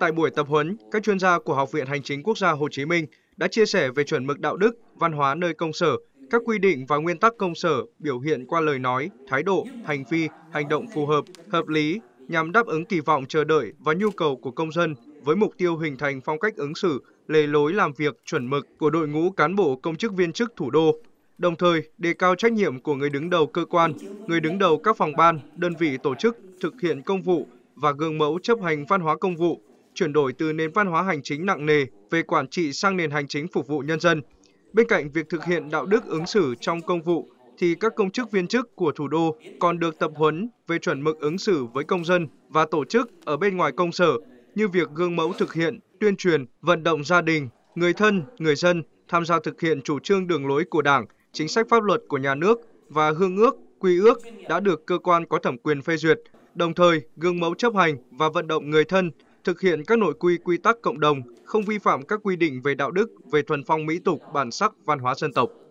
Tại buổi tập huấn, các chuyên gia của Học viện Hành chính Quốc gia Hồ Chí Minh đã chia sẻ về chuẩn mực đạo đức, văn hóa nơi công sở, các quy định và nguyên tắc công sở biểu hiện qua lời nói, thái độ, hành vi, hành động phù hợp, hợp lý nhằm đáp ứng kỳ vọng chờ đợi và nhu cầu của công dân với mục tiêu hình thành phong cách ứng xử, lề lối làm việc chuẩn mực của đội ngũ cán bộ công chức viên chức thủ đô. Đồng thời, đề cao trách nhiệm của người đứng đầu cơ quan, người đứng đầu các phòng ban, đơn vị tổ chức thực hiện công vụ và gương mẫu chấp hành văn hóa công vụ, chuyển đổi từ nền văn hóa hành chính nặng nề về quản trị sang nền hành chính phục vụ nhân dân. Bên cạnh việc thực hiện đạo đức ứng xử trong công vụ thì các công chức viên chức của thủ đô còn được tập huấn về chuẩn mực ứng xử với công dân và tổ chức ở bên ngoài công sở như việc gương mẫu thực hiện, tuyên truyền, vận động gia đình, người thân, người dân tham gia thực hiện chủ trương đường lối của Đảng, chính sách pháp luật của nhà nước và hương ước quy ước đã được cơ quan có thẩm quyền phê duyệt, đồng thời gương mẫu chấp hành và vận động người thân thực hiện các nội quy quy tắc cộng đồng, không vi phạm các quy định về đạo đức, về thuần phong mỹ tục, bản sắc, văn hóa dân tộc.